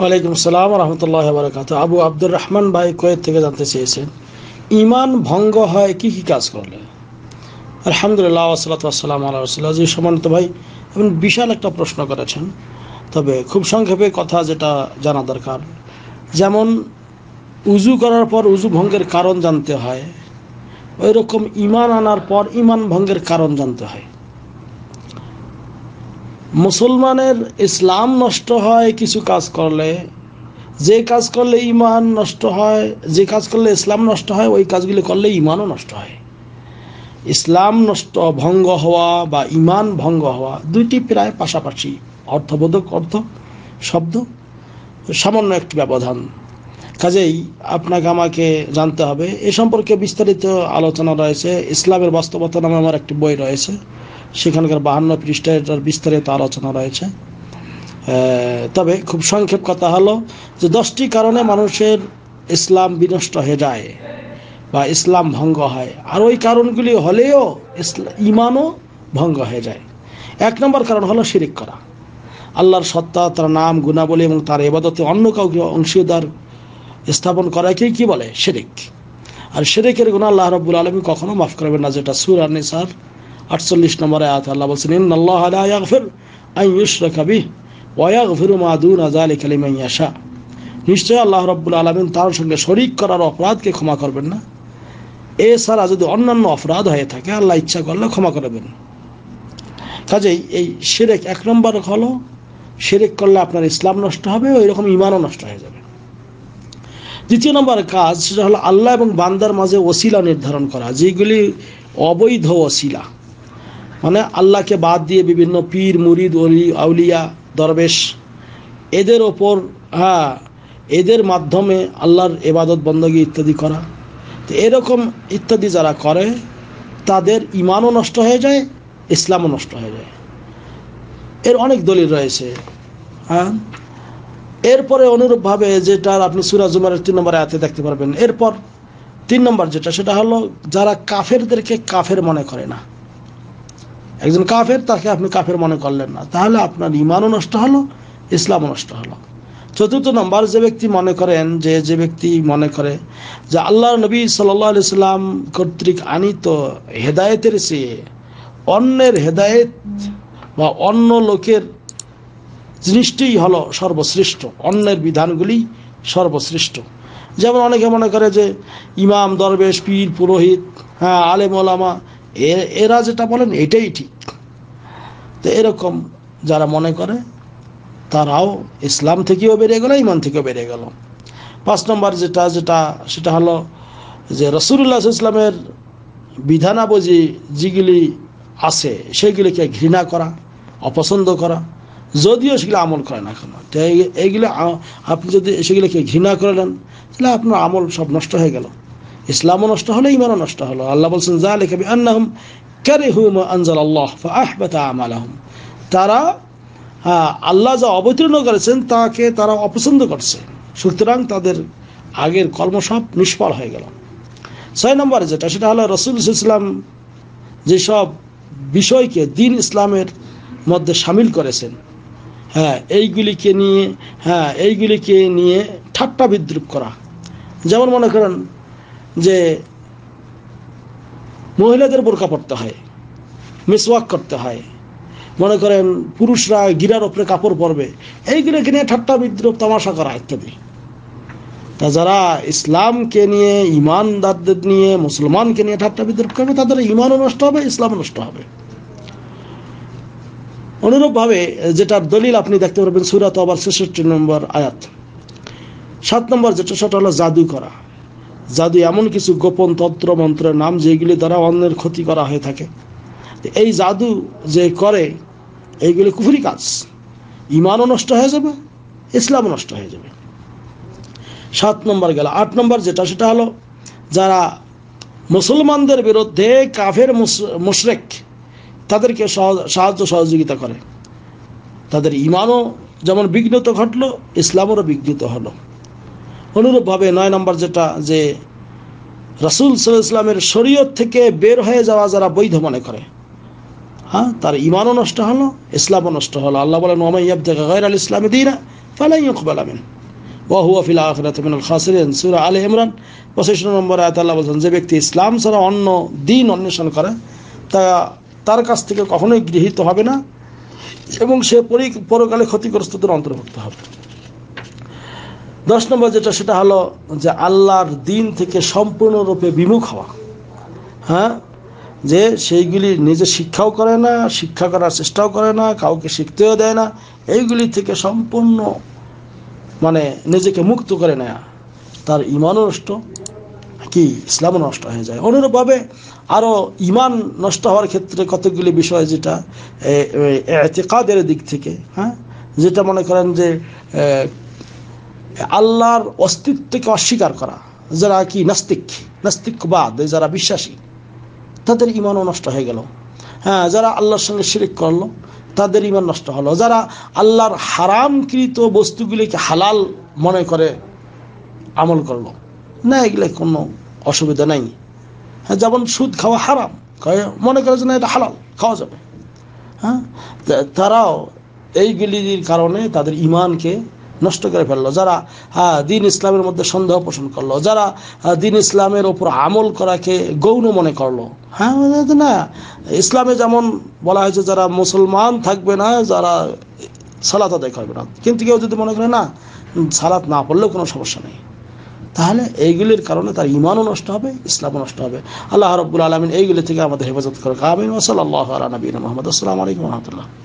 ওয়ালাইকুম সালাম রহমতুল্লাহ বারকাত আবু আব্দুর রহমান ভাই কোয়েত থেকে জানতে চেয়েছেন ইমান ভঙ্গ হয় কি কি কাজ করলে আলহামদুলিল্লাহ আসসালাতাম আল্লাহ জি ভাই আপনি বিশাল একটা প্রশ্ন করেছেন তবে খুব সংক্ষেপে কথা যেটা জানা দরকার যেমন উজু করার পর উজু ভঙ্গের কারণ জানতে হয় ওই রকম ইমান আনার পর ইমান ভঙ্গের কারণ জানতে হয় মুসলমানের ইসলাম নষ্ট হয় কিছু কাজ করলে যে কাজ করলে ইমান নষ্ট হয় যে কাজ করলে ইসলাম নষ্ট হয় ওই কাজগুলি করলে ইমানও নষ্ট হয় ইসলাম নষ্ট ভঙ্গ হওয়া বা ইমান ভঙ্গ হওয়া দুইটি প্রায় পাশাপাশি অর্থবোধক অর্থ শব্দ সামান্য একটি ব্যবধান কাজেই আপনাকে আমাকে জানতে হবে এ সম্পর্কে বিস্তারিত আলোচনা রয়েছে ইসলামের বাস্তবতা নামে আমার একটি বই রয়েছে সেখানকার বাহান্ন পৃষ্ঠায় তার বিস্তারিত আলোচনা রয়েছে তবে খুব সংক্ষেপ কথা হলো যে দশটি কারণে মানুষের ইসলাম বিনষ্ট হয়ে যায় বা ইসলাম ভঙ্গ হয় আর ওই কারণগুলি হলেও ইসলাম ইমানও ভঙ্গ হয়ে যায় এক নম্বর কারণ হলো শিরিক করা আল্লাহর সত্তা তার নাম গুণাবলী এবং তার এবাদতে অন্য কাউকে অংশীদার স্থাপন করাকেই কি বলে শিরিক আর শিরিকের গুণা আল্লাহ রব্বুল আলমী কখনো মাফ করবেন না যেটা সুর আর নিসার আটচল্লিশ নম্বর আয়াত আল্লাহ বলছেন আল্লাহ আলা ইয়াগফির বিহ ওয়া কাবি মা দুনা যালিকা লিমান আশা নিশ্চয় আল্লাহ রাব্বুল আলামিন তার সঙ্গে শরিক করার অপরাধকে ক্ষমা করবেন না এছাড়া যদি অন্যান্য অপরাধ হয়ে থাকে আল্লাহ ইচ্ছা করলে ক্ষমা করবেন কাজেই এই সেরেক এক নম্বর হলো সেরেক করলে আপনার ইসলাম নষ্ট হবে ওই রকম ইমানও নষ্ট হয়ে যাবে দ্বিতীয় নম্বর কাজ সেটা হলো আল্লাহ এবং বান্দার মাঝে ওসিলা নির্ধারণ করা যেগুলি অবৈধ ওসিলা মানে আল্লাহকে বাদ দিয়ে বিভিন্ন পীর মুরিদ অলি আউলিয়া দরবেশ এদের ওপর হ্যাঁ এদের মাধ্যমে আল্লাহর এবাদত বন্দগী ইত্যাদি করা তো এরকম ইত্যাদি যারা করে তাদের ইমানও নষ্ট হয়ে যায় ইসলামও নষ্ট হয়ে যায় এর অনেক দলিল রয়েছে হ্যাঁ এরপরে অনুরূপভাবে যেটার আপনি সুরাজুমারের তিন নম্বর আয়াতে দেখতে পারবেন এরপর তিন নম্বর যেটা সেটা হলো যারা কাফেরদেরকে কাফের মনে করে না একজন কাফের তাকে আপনি কাফের মনে করলেন না তাহলে আপনার ইমানও নষ্ট হলো ইসলামও নষ্ট হলো চতুর্থ নম্বর যে ব্যক্তি মনে করেন যে যে ব্যক্তি মনে করে যে আল্লাহ নবী সাল্লি সাল্লাম কর্তৃক আনিত হেদায়েতের চেয়ে অন্যের হেদায়েত বা অন্য লোকের জিনিসটিই হলো সর্বশ্রেষ্ঠ অন্যের বিধানগুলি সর্বশ্রেষ্ঠ যেমন অনেকে মনে করে যে ইমাম দরবেশ পীর পুরোহিত হ্যাঁ আলেম ওলামা এরা যেটা বলেন এটাই ঠিক তো এরকম যারা মনে করে তারাও ইসলাম থেকেও বেরিয়ে গেল ইমান থেকেও বেরিয়ে গেল পাঁচ নম্বর যেটা যেটা সেটা হলো যে রসুল্লাহ ইসলামের বিধানাবজি যেগুলি আছে সেগুলিকে ঘৃণা করা অপছন্দ করা যদিও সেগুলো আমল করে না কেন এগুলো আপনি যদি সেগুলিকে ঘৃণা করলেন তাহলে আপনার আমল সব নষ্ট হয়ে গেল ইসলামও নষ্ট হলো ইমানও নষ্ট হলো আল্লাহ বলছেন যা লেখাবি আন্নাহম হুম আনজাল আল্লাহ আহবাত আমালাহম তারা হ্যাঁ, আল্লাহ যা অবতীর্ণ করেছেন তাকে তারা অপছন্দ করছে সুতরাং তাদের আগের কর্ম সব নিষ্ফল হয়ে গেল ছয় নম্বরে যেটা সেটা হলো রসুল ইসলাম যেসব বিষয়কে দিন ইসলামের মধ্যে সামিল করেছেন হ্যাঁ এইগুলিকে নিয়ে হ্যাঁ এইগুলিকে নিয়ে ঠাট্টা বিদ্রুপ করা যেমন মনে করেন যে মহিলাদের বোরখা পড়তে হয় মিসওয়াক করতে হয় মনে করেন পুরুষরা গিরার ওপরে কাপড় পরবে এইগুলো কিনে ঠাট্টা বিদ্রোপ তামাশা করা ইত্যাদি তা যারা ইসলামকে নিয়ে ইমানদারদের নিয়ে মুসলমানকে নিয়ে ঠাট্টা বিদ্রোপ করবে তাদের ইমানও নষ্ট হবে ইসলামও নষ্ট হবে অনুরূপভাবে যেটার দলিল আপনি দেখতে পারবেন সুরাত আবার ছেষট্টি নম্বর আয়াত সাত নম্বর যেটা সেটা হলো জাদু করা জাদু এমন কিছু গোপন তন্ত্র মন্ত্রের নাম যেগুলি দ্বারা অন্যের ক্ষতি করা হয়ে থাকে এই জাদু যে করে এইগুলি কুফুরি কাজ ইমানও নষ্ট হয়ে যাবে ইসলামও নষ্ট হয়ে যাবে সাত নম্বর গেল আট নম্বর যেটা সেটা হলো যারা মুসলমানদের বিরুদ্ধে কাফের মুশরেক তাদেরকে সাহায্য সহযোগিতা করে তাদের ইমানও যেমন বিঘ্নত ঘটলো ইসলামেরও বিঘ্নিত হলো অনুরূপভাবে নয় নম্বর যেটা যে রাসুল সাল ইসলামের শরীয়ত থেকে বের হয়ে যাওয়া যারা বৈধ মনে করে হ্যাঁ তার ইমানও নষ্ট হলো ইসলামও নষ্ট হলো আল্লাহ বলেন ওমাই আবদাকা গায়র আল ইসলামে দিই না ফালাই ইকবাল আমিন ওয়াহুয়া ফিল আখরাত মিনাল খাসিরিন সূরা আলে ইমরান পঁচিশ নম্বর আয়াত আল্লাহ বলেন যে ব্যক্তি ইসলাম ছাড়া অন্য দিন অন্বেষণ করে তা তার কাছ থেকে কখনোই গৃহীত হবে না এবং সে পরকালে ক্ষতিগ্রস্তদের অন্তর্ভুক্ত হবে দশ নম্বর যেটা সেটা হলো যে আল্লাহর দিন থেকে সম্পূর্ণরূপে বিমুখ হওয়া হ্যাঁ যে সেইগুলি নিজে শিক্ষাও করে না শিক্ষা করার চেষ্টাও করে না কাউকে শিখতেও দেয় না এইগুলি থেকে সম্পূর্ণ মানে নিজেকে মুক্ত করে নেয়া তার ইমানও নষ্ট কি ইসলামও নষ্ট হয়ে যায় অনুরূপভাবে আরও ইমান নষ্ট হওয়ার ক্ষেত্রে কতগুলি বিষয় যেটা এতেকাদের দিক থেকে হ্যাঁ যেটা মনে করেন যে আল্লাহর অস্তিত্বকে অস্বীকার করা যারা কি নাস্তিক নাস্তিকবাদ যারা বিশ্বাসী তাদের ইমানও নষ্ট হয়ে গেল হ্যাঁ যারা আল্লাহর সঙ্গে শিরিক করলো তাদের ইমান নষ্ট হলো যারা আল্লাহর হারামকৃত বস্তুগুলিকে হালাল মনে করে আমল করলো না এগুলো কোনো অসুবিধা নাই হ্যাঁ যেমন সুদ খাওয়া হারাম মনে করে যে না এটা হালাল খাওয়া যাবে হ্যাঁ তারাও এইগুলির কারণে তাদের ইমানকে নষ্ট করে ফেললো যারা দিন ইসলামের মধ্যে সন্দেহ পোষণ করলো যারা দিন ইসলামের ওপর আমল করাকে গৌণ মনে করলো হ্যাঁ মানে না ইসলামে যেমন বলা হয়েছে যারা মুসলমান থাকবে না যারা সালাত আদায় করবে না কিন্তু কেউ যদি মনে করে না সালাত না পড়লেও কোনো সমস্যা নেই তাহলে এইগুলির কারণে তার ইমানও নষ্ট হবে ইসলামও নষ্ট হবে আল্লাহ রবুল আলমিন এইগুলি থেকে আমাদের হেফাজত করে আমিন ওসল আল্লাহ নবীন মোহাম্মদ আসসালামু আলাইকুম রহমতুল্লাহ